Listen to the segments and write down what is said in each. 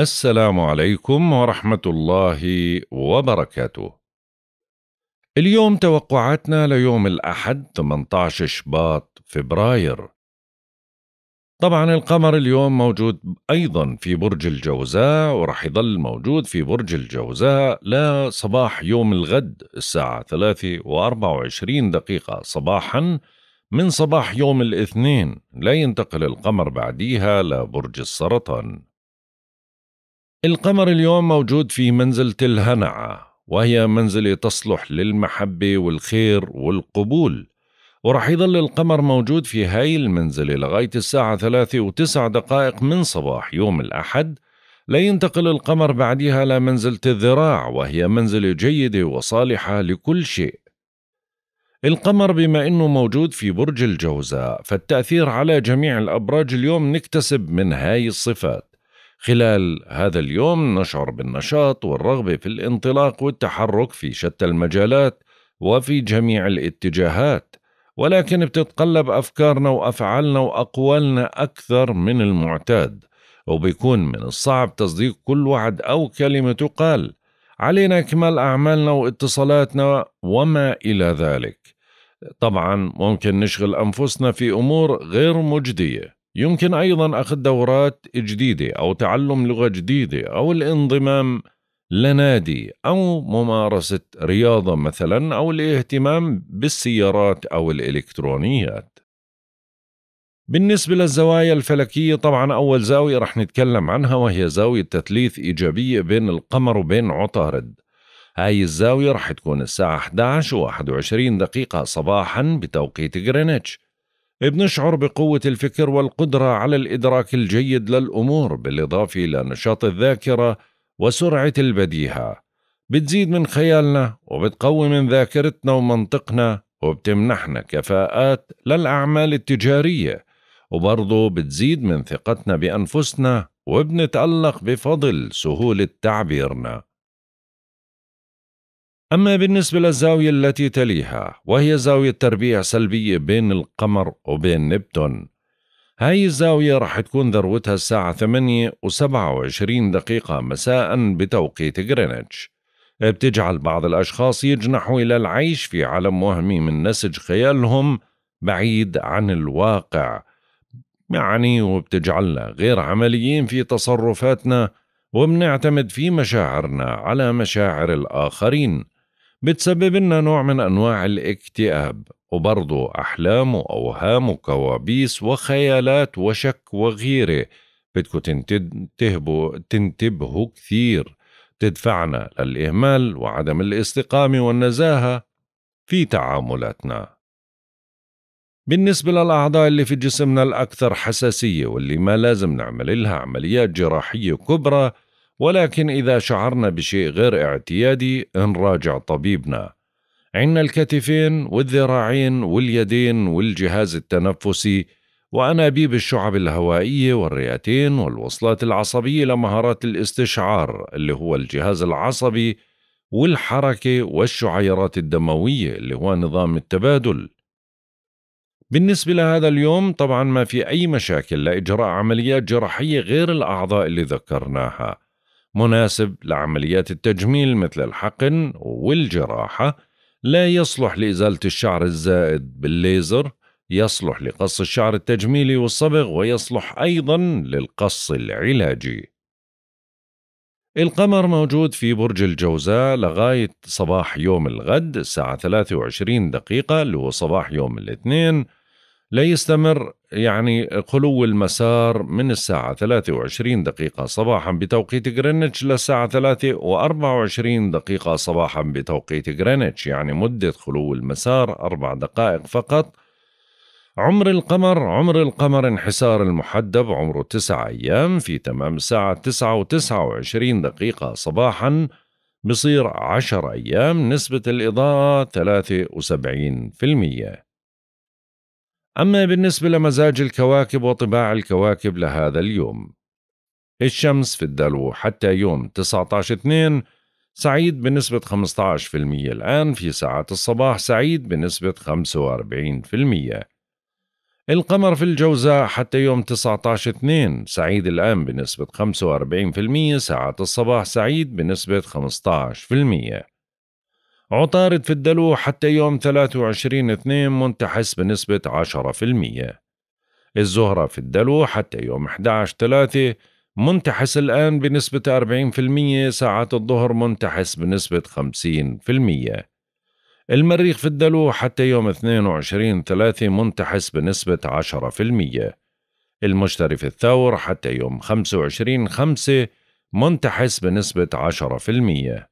السلام عليكم ورحمة الله وبركاته. اليوم توقعاتنا ليوم الأحد 18 شباط فبراير. طبعا القمر اليوم موجود أيضا في برج الجوزاء ورح يظل موجود في برج الجوزاء لصباح يوم الغد الساعة 3 و24 دقيقة صباحا من صباح يوم الاثنين لا ينتقل القمر بعديها لبرج السرطان القمر اليوم موجود في منزلة الهنعة وهي منزلة تصلح للمحبة والخير والقبول ورح يظل القمر موجود في هاي المنزلة لغاية الساعة ثلاثة وتسع دقائق من صباح يوم الأحد لينتقل القمر بعدها لمنزلة الذراع وهي منزلة جيدة وصالحة لكل شيء القمر بما أنه موجود في برج الجوزاء فالتأثير على جميع الأبراج اليوم نكتسب من هاي الصفات خلال هذا اليوم نشعر بالنشاط والرغبة في الانطلاق والتحرك في شتى المجالات وفي جميع الاتجاهات ولكن بتتقلب أفكارنا وأفعالنا وأقوالنا أكثر من المعتاد وبيكون من الصعب تصديق كل وعد أو كلمة تقال علينا إكمال أعمالنا واتصالاتنا وما إلى ذلك طبعا ممكن نشغل أنفسنا في أمور غير مجدية يمكن أيضا أخذ دورات جديدة أو تعلم لغة جديدة أو الانضمام لنادي أو ممارسة رياضة مثلا أو الاهتمام بالسيارات أو الإلكترونيات بالنسبة للزوايا الفلكية طبعا أول زاوية رح نتكلم عنها وهي زاوية تثليث إيجابية بين القمر وبين عطارد هاي الزاوية رح تكون الساعة 11 و 21 دقيقة صباحا بتوقيت غرينتش بنشعر بقوة الفكر والقدرة على الإدراك الجيد للأمور بالإضافة إلى نشاط الذاكرة وسرعة البديهة بتزيد من خيالنا وبتقوي من ذاكرتنا ومنطقنا وبتمنحنا كفاءات للأعمال التجارية وبرضه بتزيد من ثقتنا بأنفسنا وبنتألق بفضل سهولة تعبيرنا أما بالنسبة للزاوية التي تليها وهي زاوية تربيع سلبية بين القمر وبين نبتون هاي الزاوية رح تكون ذروتها الساعة 8 و27 دقيقة مساء بتوقيت غرينتش بتجعل بعض الأشخاص يجنحوا إلى العيش في عالم وهمي من نسج خيالهم بعيد عن الواقع يعني وبتجعلنا غير عمليين في تصرفاتنا وبنعتمد في مشاعرنا على مشاعر الآخرين بتسبب لنا نوع من أنواع الاكتئاب وبرضو أحلام وأوهام وكوابيس وخيالات وشك وغيرة بدكم تنتبهوا تنتبهوا كثير تدفعنا للإهمال وعدم الاستقامة والنزاهة في تعاملاتنا بالنسبة للأعضاء اللي في جسمنا الأكثر حساسية واللي ما لازم نعمل لها عمليات جراحية كبرى ولكن إذا شعرنا بشيء غير اعتيادي نراجع طبيبنا عنا الكتفين والذراعين واليدين والجهاز التنفسي وأنابيب الشعب الهوائية والرئتين والوصلات العصبية لمهارات الاستشعار اللي هو الجهاز العصبي والحركة والشعيرات الدموية اللي هو نظام التبادل بالنسبة لهذا اليوم طبعا ما في أي مشاكل لإجراء عمليات جراحية غير الأعضاء اللي ذكرناها مناسب لعمليات التجميل مثل الحقن والجراحة لا يصلح لإزالة الشعر الزائد بالليزر يصلح لقص الشعر التجميلي والصبغ ويصلح أيضا للقص العلاجي القمر موجود في برج الجوزاء لغاية صباح يوم الغد الساعة 23 دقيقة اللي هو صباح يوم الاثنين ليستمر يعني خلو المسار من الساعة 23 دقيقة صباحا بتوقيت غرينتش للساعة 3 و24 دقيقة صباحا بتوقيت غرينتش يعني مدة خلو المسار أربع دقائق فقط عمر القمر عمر القمر انحسار المحدب عمره تسعة أيام في تمام الساعة تسعة وتسعة وعشرين دقيقة صباحا بصير عشر أيام نسبة الإضاءة ثلاثة وسبعين في المية أما بالنسبة لمزاج الكواكب وطباع الكواكب لهذا اليوم الشمس في الدلو حتى يوم 19/2 سعيد بنسبة 15% الآن في ساعات الصباح سعيد بنسبة 45% القمر في الجوزاء حتى يوم 19/2 سعيد الآن بنسبة 45% ساعات الصباح سعيد بنسبة 15% عطارد في الدلو حتى يوم 23 2 منتحس بنسبة 10% الزهرة في الدلو حتى يوم 11 3 منتحس الآن بنسبة 40% ساعات الظهر منتحس بنسبة 50% المريخ في الدلو حتى يوم 22 3 منتحس بنسبة 10% المشتري في الثور حتى يوم 25 5 منتحس بنسبة 10%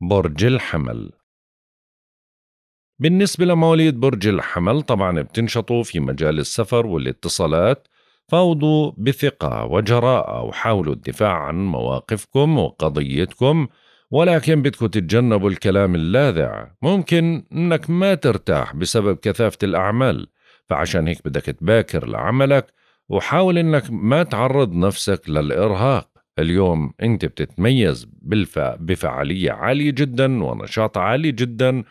برج الحمل بالنسبة لمواليد برج الحمل طبعا بتنشطوا في مجال السفر والاتصالات فاوضوا بثقة وجراءة وحاولوا الدفاع عن مواقفكم وقضيتكم ولكن بدكم تتجنبوا الكلام اللاذع ممكن انك ما ترتاح بسبب كثافة الأعمال فعشان هيك بدك تباكر لعملك وحاول انك ما تعرض نفسك للإرهاق اليوم انت بتتميز بالف... بفعاليه عاليه جدا ونشاط عالي جدا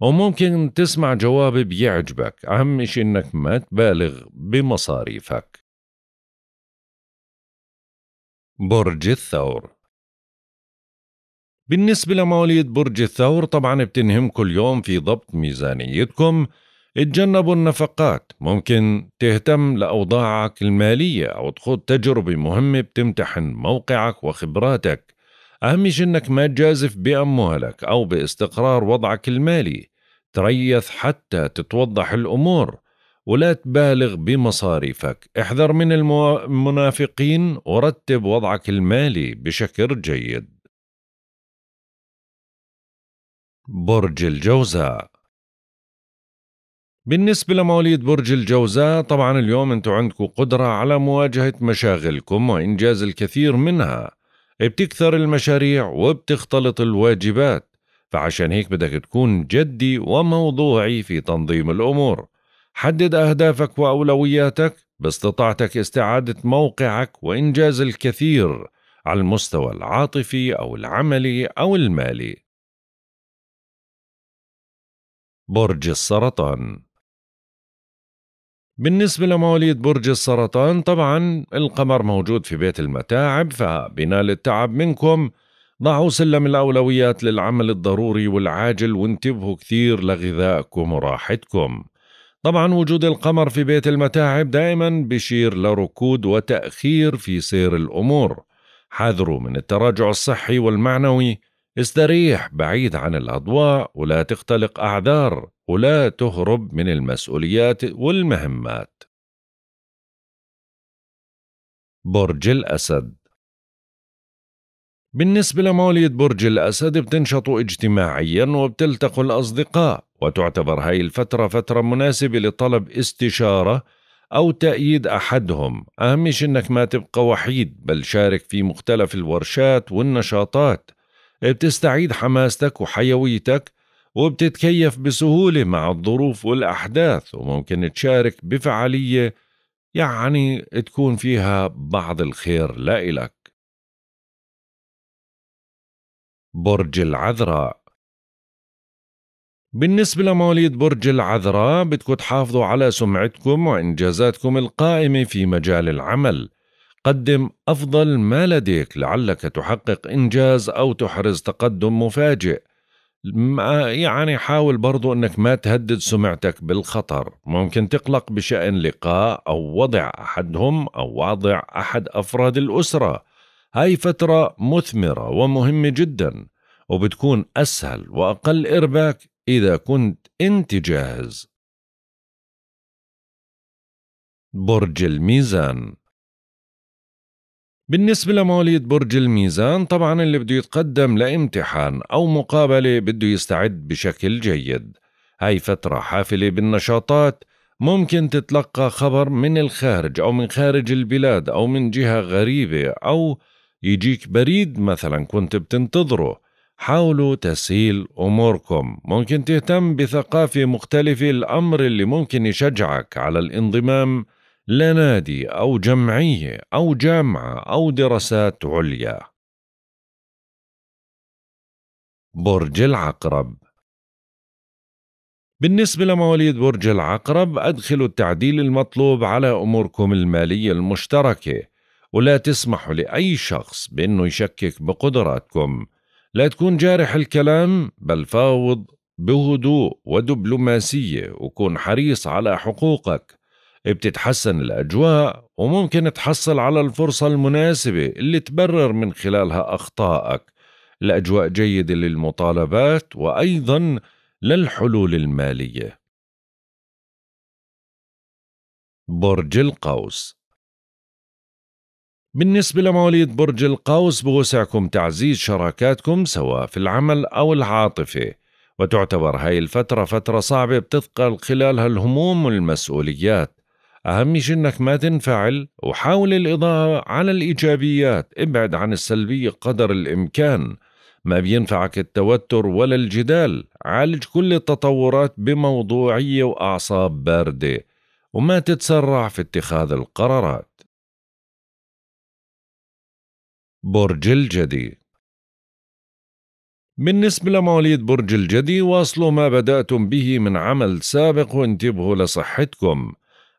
وممكن تسمع جواب بيعجبك اهم شيء انك ما تبالغ بمصاريفك برج الثور بالنسبة لمواليد برج الثور طبعا بتنهم كل يوم في ضبط ميزانيتكم اتجنبوا النفقات ممكن تهتم لأوضاعك المالية أو تخوض تجربة مهمة بتمتحن موقعك وخبراتك أهم شيء أنك ما تجازف بأموالك أو باستقرار وضعك المالي تريث حتى تتوضح الأمور ولا تبالغ بمصاريفك احذر من المنافقين ورتب وضعك المالي بشكل جيد برج الجوزاء بالنسبة لمواليد برج الجوزاء طبعا اليوم انتم عندكم قدرة على مواجهة مشاغلكم وإنجاز الكثير منها بتكثر المشاريع وبتختلط الواجبات فعشان هيك بدك تكون جدي وموضوعي في تنظيم الأمور حدد أهدافك وأولوياتك باستطاعتك استعادة موقعك وإنجاز الكثير على المستوى العاطفي أو العملي أو المالي برج السرطان بالنسبة لمواليد برج السرطان طبعا القمر موجود في بيت المتاعب فبنال التعب منكم ضعوا سلم الأولويات للعمل الضروري والعاجل وانتبهوا كثير لغذائكم وراحتكم طبعا وجود القمر في بيت المتاعب دائما بشير لركود وتأخير في سير الأمور حذروا من التراجع الصحي والمعنوي استريح بعيد عن الأضواء ولا تختلق أعذار ولا تهرب من المسؤوليات والمهمات برج الأسد بالنسبة لمواليد برج الأسد بتنشطوا اجتماعيا وبتلتقوا الأصدقاء وتعتبر هاي الفترة فترة مناسبة لطلب استشارة أو تأييد أحدهم أهم شيء إنك ما تبقى وحيد بل شارك في مختلف الورشات والنشاطات بتستعيد حماستك وحيويتك وبتتكيف بسهولة مع الظروف والأحداث وممكن تشارك بفعالية يعني تكون فيها بعض الخير لا إلك برج العذراء بالنسبة لمواليد برج العذراء بدكم تحافظوا على سمعتكم وإنجازاتكم القائمة في مجال العمل قدم أفضل ما لديك لعلك تحقق إنجاز أو تحرز تقدم مفاجئ يعني حاول برضو أنك ما تهدد سمعتك بالخطر ممكن تقلق بشأن لقاء أو وضع أحدهم أو وضع أحد أفراد الأسرة هاي فترة مثمرة ومهمة جدا وبتكون أسهل وأقل إرباك إذا كنت أنت جاهز برج الميزان بالنسبة لمواليد برج الميزان طبعا اللي بده يتقدم لامتحان أو مقابلة بده يستعد بشكل جيد هاي فترة حافلة بالنشاطات ممكن تتلقى خبر من الخارج أو من خارج البلاد أو من جهة غريبة أو يجيك بريد مثلا كنت بتنتظره حاولوا تسهيل أموركم ممكن تهتم بثقافة مختلفة الأمر اللي ممكن يشجعك على الانضمام لنادي أو جمعية أو جامعة أو دراسات عليا برج العقرب بالنسبة لمواليد برج العقرب أدخلوا التعديل المطلوب على أموركم المالية المشتركة ولا تسمحوا لأي شخص بأنه يشكك بقدراتكم لا تكون جارح الكلام بل فاوض بهدوء ودبلوماسية وكون حريص على حقوقك بتتحسن الأجواء وممكن تحصل على الفرصة المناسبة اللي تبرر من خلالها أخطائك الأجواء جيدة للمطالبات وأيضا للحلول المالية برج القوس بالنسبة لمواليد برج القوس بوسعكم تعزيز شراكاتكم سواء في العمل أو العاطفة وتعتبر هاي الفترة فترة صعبة بتثقل خلالها الهموم والمسؤوليات أهم شيء إنك ما تنفعل وحاول الإضاءة على الإيجابيات ابعد عن السلبية قدر الإمكان ما بينفعك التوتر ولا الجدال عالج كل التطورات بموضوعية وأعصاب باردة وما تتسرع في اتخاذ القرارات برج الجدي بالنسبة لمواليد برج الجدي واصلوا ما بدأتم به من عمل سابق وانتبهوا لصحتكم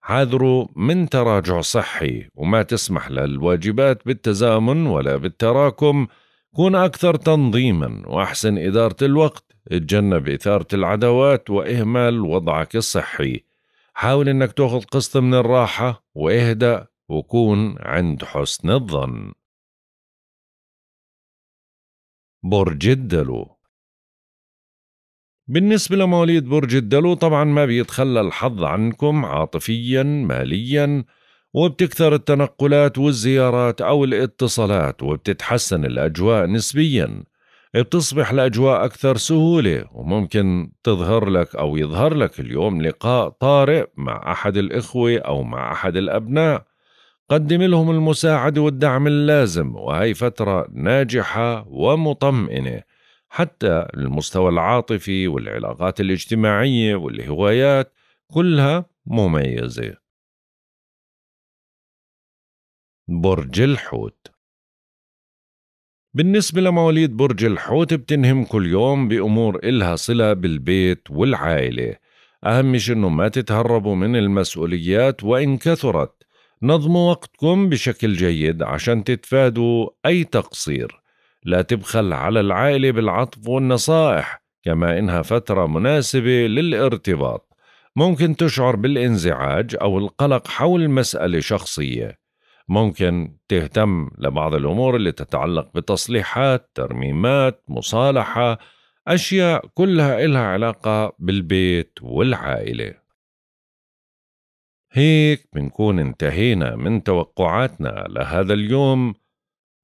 حاذروا من تراجع صحي وما تسمح للواجبات بالتزامن ولا بالتراكم كون أكثر تنظيما وأحسن إدارة الوقت اتجنب إثارة العداوات وإهمال وضعك الصحي حاول أنك تأخذ قسط من الراحة واهدأ وكون عند حسن الظن برج الدلو بالنسبة لمواليد برج الدلو طبعا ما بيتخلى الحظ عنكم عاطفيا ماليا وبتكثر التنقلات والزيارات أو الاتصالات وبتتحسن الأجواء نسبيا بتصبح الأجواء أكثر سهولة وممكن تظهر لك أو يظهر لك اليوم لقاء طارئ مع أحد الإخوة أو مع أحد الأبناء قدم لهم المساعدة والدعم اللازم وهي فترة ناجحة ومطمئنة حتى المستوى العاطفي والعلاقات الاجتماعية والهوايات كلها مميزة برج الحوت بالنسبة لمواليد برج الحوت بتنهم كل يوم بأمور إلها صلة بالبيت والعائلة أهم شيء إنه ما تتهربوا من المسؤوليات وإن كثرت نظموا وقتكم بشكل جيد عشان تتفادوا أي تقصير لا تبخل على العائلة بالعطف والنصائح كما إنها فترة مناسبة للارتباط ممكن تشعر بالانزعاج أو القلق حول مسألة شخصية ممكن تهتم لبعض الأمور اللي تتعلق بتصليحات ترميمات مصالحة أشياء كلها إلها علاقة بالبيت والعائلة هيك بنكون انتهينا من توقعاتنا لهذا اليوم